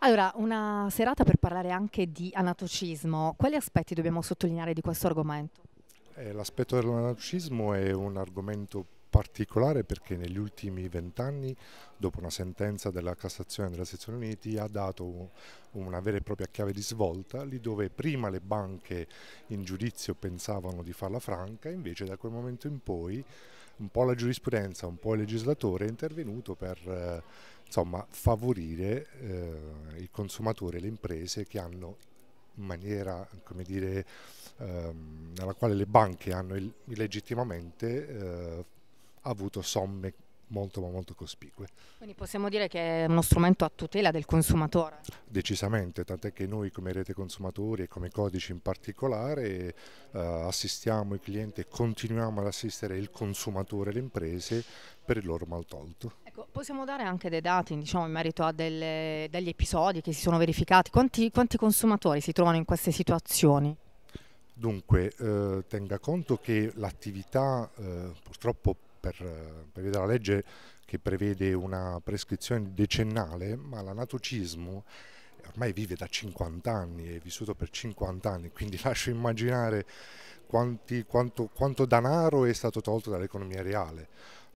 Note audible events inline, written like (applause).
Allora, una serata per parlare anche di anatocismo. Quali aspetti dobbiamo sottolineare di questo argomento? Eh, l'aspetto dell'anatocismo è un argomento particolare perché negli ultimi vent'anni, dopo una sentenza della Cassazione della Sezione Uniti, ha dato una vera e propria chiave di svolta, lì dove prima le banche in giudizio pensavano di farla franca, invece da quel momento in poi un po' la giurisprudenza, un po' il legislatore è intervenuto per insomma, favorire eh, il consumatore e le imprese che hanno in maniera, come dire, ehm, nella quale le banche hanno illegittimamente eh, avuto somme molto ma molto cospicue. Quindi possiamo dire che è uno strumento a tutela del consumatore? Decisamente, tant'è che noi come rete consumatori e come codici in particolare eh, assistiamo i clienti e continuiamo ad assistere il consumatore e le imprese per il loro maltolto. Ecco, possiamo dare anche dei dati diciamo, in merito a delle, degli episodi che si sono verificati? Quanti, quanti consumatori si trovano in queste situazioni? Dunque, eh, tenga conto che l'attività eh, purtroppo per, prevede la legge che prevede una prescrizione decennale, ma l'anatocismo ormai vive da 50 anni, è vissuto per 50 anni, quindi (laughs) lascio immaginare quanti, quanto, quanto danaro è stato tolto dall'economia reale